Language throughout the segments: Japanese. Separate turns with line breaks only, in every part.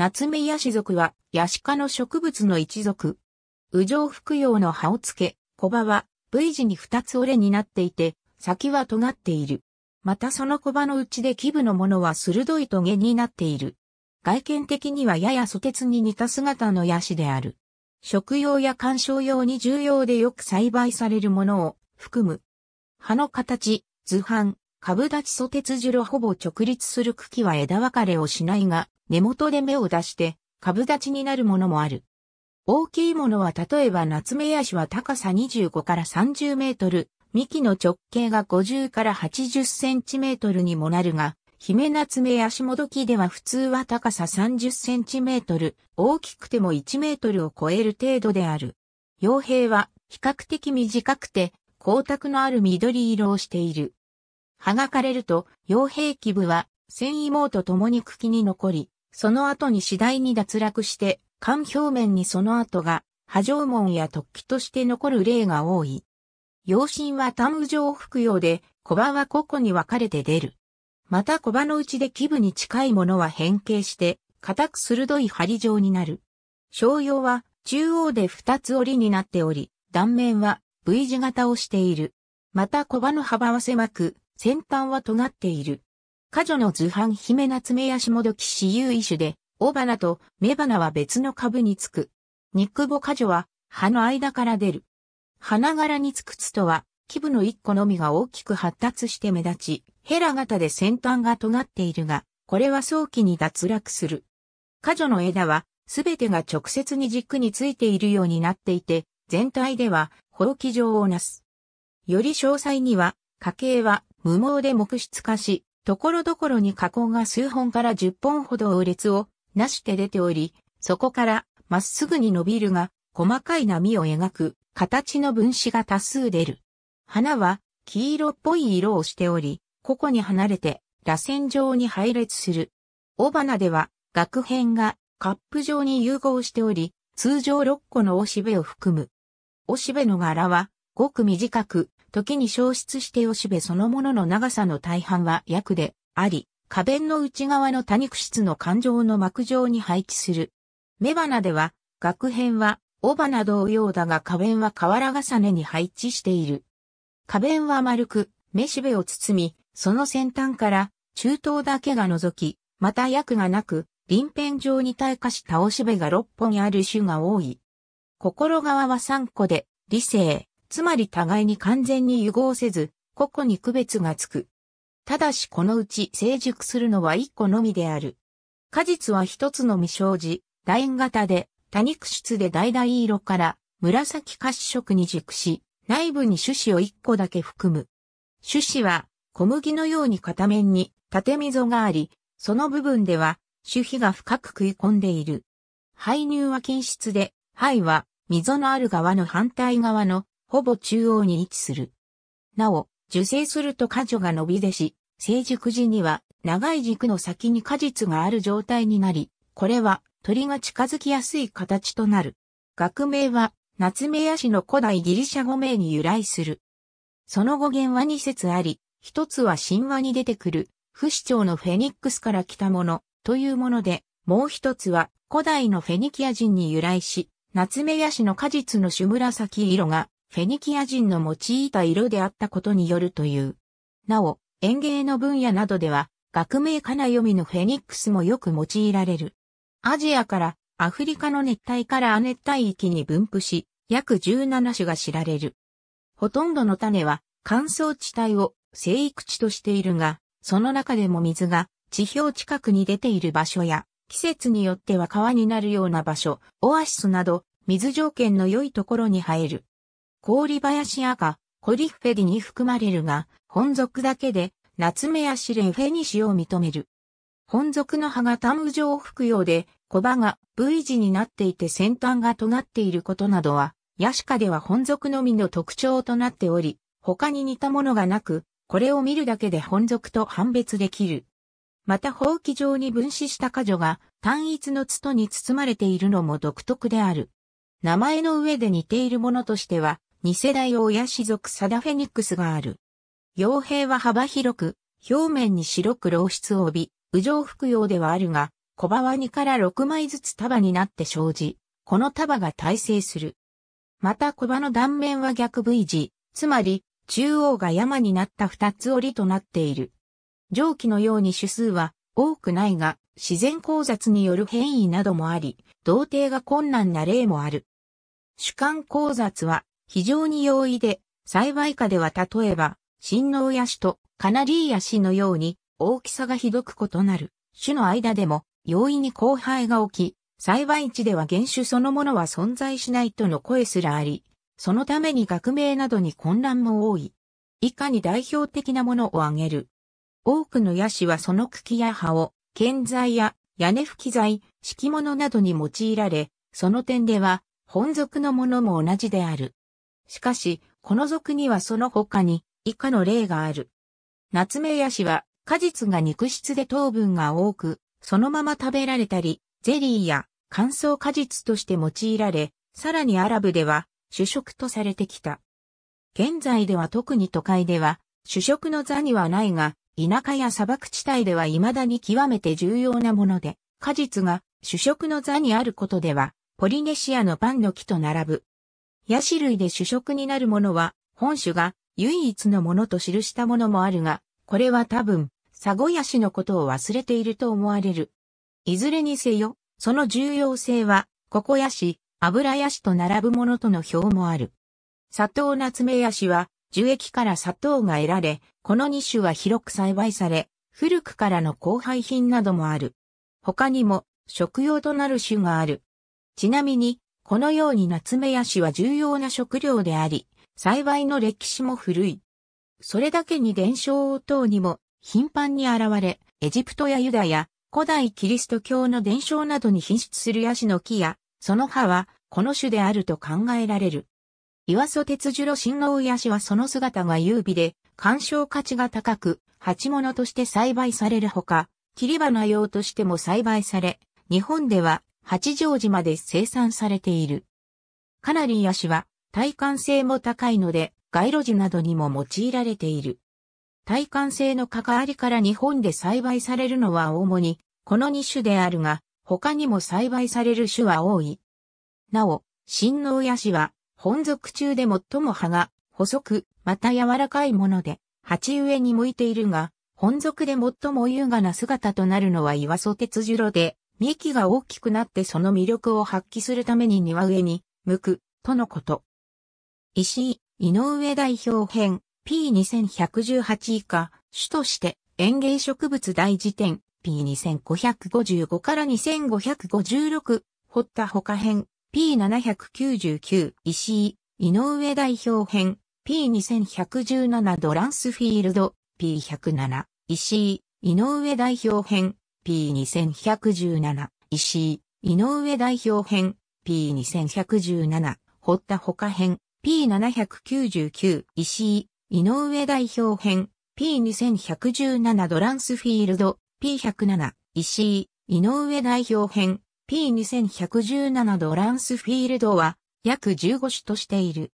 夏目ヤシ属は、ヤシ科の植物の一属。右上服用の葉をつけ、小葉は V 字に二つ折れになっていて、先は尖っている。またその小葉のうちで基部のものは鋭い棘になっている。外見的にはややソテツに似た姿のヤシである。食用や観賞用に重要でよく栽培されるものを含む。葉の形、図版、株立ち素鉄樹路ほぼ直立する茎は枝分かれをしないが、根元で芽を出して、株立ちになるものもある。大きいものは例えば夏目ヤシは高さ25から30メートル、幹の直径が50から80センチメートルにもなるが、姫夏目ヤシもどきでは普通は高さ30センチメートル、大きくても1メートルを超える程度である。傭兵は比較的短くて光沢のある緑色をしている。剥がかれると、傭兵器部は、繊維網と共に茎に残り、その後に次第に脱落して、艦表面にその後が、波状紋や突起として残る例が多い。養親は単羽状服用で、小葉は個々に分かれて出る。また小葉のうちで基部に近いものは変形して、硬く鋭い針状になる。商用は中央で二つ折りになっており、断面は V 字型をしている。また小葉の幅は狭く、先端は尖っている。果女の図版姫夏目や下時私有異種で、尾花と雌花は別の株につく。肉母果女は、葉の間から出る。花柄につくつとは、基部の一個のみが大きく発達して目立ち、ヘラ型で先端が尖っているが、これは早期に脱落する。果女の枝は、すべてが直接に軸についているようになっていて、全体では、ほ棄き状をなす。より詳細には、家系は無毛で木質化し、ところどころに加工が数本から十本ほど列をなして出ており、そこからまっすぐに伸びるが、細かい波を描く形の分子が多数出る。花は黄色っぽい色をしており、個々に離れて螺旋状に配列する。尾花では額片がカップ状に融合しており、通常6個のおしべを含む。おしべの柄はごく短く時に消失しておしべそのものの長さの大半は約であり、花弁の内側の多肉質の環状の膜状に配置する。雌花では、学編は、尾花同様だが花弁は瓦重ねに配置している。花弁は丸く、雌しべを包み、その先端から中頭だけが除き、また薬がなく、臨辺状に退化したおしべが6本ある種が多い。心側は3個で、理性、つまり互いに完全に融合せず、個々に区別がつく。ただしこのうち成熟するのは一個のみである。果実は一つの未生児、楕円型で、多肉質で橙色から紫褐色に熟し、内部に種子を一個だけ含む。種子は小麦のように片面に縦溝があり、その部分では種皮が深く食い込んでいる。排入は均質で、肺は溝のある側の反対側のほぼ中央に位置する。なお、受精すると果樹が伸び出し、成熟時には長い軸の先に果実がある状態になり、これは鳥が近づきやすい形となる。学名は、ナツメヤシの古代ギリシャ語名に由来する。その語源は2節あり、一つは神話に出てくる、不死鳥のフェニックスから来たものというもので、もう一つは古代のフェニキア人に由来し、ナツメヤシの果実の朱紫色がフェニキア人の用いた色であったことによるという。なお、園芸の分野などでは、学名かな読みのフェニックスもよく用いられる。アジアからアフリカの熱帯から亜熱帯域に分布し、約17種が知られる。ほとんどの種は乾燥地帯を生育地としているが、その中でも水が地表近くに出ている場所や、季節によっては川になるような場所、オアシスなど、水条件の良いところに生える。氷林赤、コリフェディに含まれるが、本属だけで、ナツメシレンフェニシを認める。本属の葉が単無状服用で、小葉が V 字になっていて先端が尖っていることなどは、ヤシカでは本属のみの特徴となっており、他に似たものがなく、これを見るだけで本属と判別できる。また、放棄状に分子した果樹が単一のツトに包まれているのも独特である。名前の上で似ているものとしては、二世代親谷氏族サダフェニックスがある。傭兵は幅広く、表面に白く露出を帯び、無常服用ではあるが、小葉は2から6枚ずつ束になって生じ、この束が耐性する。また小葉の断面は逆 V 字、つまり、中央が山になった二つ折りとなっている。蒸気のように種数は多くないが、自然交雑による変異などもあり、同定が困難な例もある。主観交雑は非常に容易で、幸い下では例えば、新農ヤシとカナリーヤシのように大きさがひどく異なる種の間でも容易に交配が起き、栽培地では原種そのものは存在しないとの声すらあり、そのために学名などに混乱も多い。以下に代表的なものを挙げる。多くのヤシはその茎や葉を、建材や屋根吹き材、敷物などに用いられ、その点では、本属のものも同じである。しかし、この属にはその他に以下の例がある。夏目メヤシは果実が肉質で糖分が多く、そのまま食べられたり、ゼリーや乾燥果実として用いられ、さらにアラブでは主食とされてきた。現在では特に都会では主食の座にはないが、田舎や砂漠地帯では未だに極めて重要なもので、果実が主食の座にあることでは、ポリネシアのパンの木と並ぶ野種類で主食になるものは、本種が唯一のものと記したものもあるが、これは多分、サゴヤシのことを忘れていると思われる。いずれにせよ、その重要性は、ココヤシ、油ヤシと並ぶものとの表もある。砂糖ナツメヤシは、樹液から砂糖が得られ、この2種は広く栽培され、古くからの交配品などもある。他にも、食用となる種がある。ちなみに、このようにナツメヤシは重要な食料であり、幸いの歴史も古い。それだけに伝承を等にも頻繁に現れ、エジプトやユダヤ、古代キリスト教の伝承などに品質するヤシの木や、その葉はこの種であると考えられる。岩曽鉄樹路新王ヤシはその姿が優美で、鑑賞価値が高く、鉢物として栽培されるほか、切り花用としても栽培され、日本では八丈島で生産されている。カナリヤシは耐寒性も高いので街路樹などにも用いられている。耐寒性の関わりから日本で栽培されるのは主にこの2種であるが他にも栽培される種は多い。なお、新農ヤシは本属中で最も葉が細くまた柔らかいもので鉢植えに向いているが本属で最も優雅な姿となるのは岩曽鉄樹路で幹が大きくなってその魅力を発揮するために庭植えに向く、とのこと。石井、井上代表編 P2118 以下、主として園芸植物大辞典 P2555 から2556、った他編 P799 石井、井上代表編 P2117 ドランスフィールド P107 石井、井上代表編 P2117、石井、井上代表編、P2117、堀田他編、P799、石井、井上代表編、P2117 ドランスフィールド、P107、石井、井上代表編、P2117 ドランスフィールドは、約15種としている。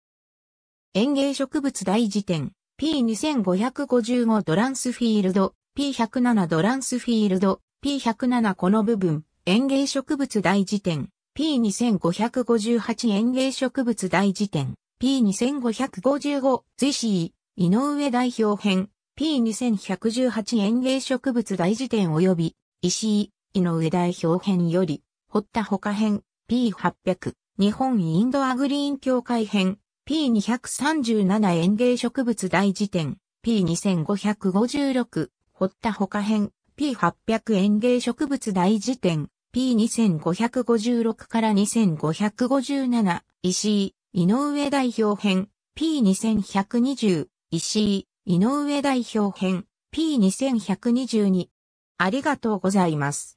園芸植物大辞典、P2555 ドランスフィールド、P107 ドランスフィールド、P107 この部分、園芸植物大辞典、P2558 園芸植物大辞典、P2555 随子井上代表編、P2118 園芸植物大辞典及び、石井、井上代表編より、堀田他編、P800、日本インドアグリーン協会編、P237 園芸植物大辞典、P2556、堀田他編、P800 園芸植物大辞典、P2556 から2557、石井、井上代表編、P2120、石井、井上代表編、P2122。ありがとうございます。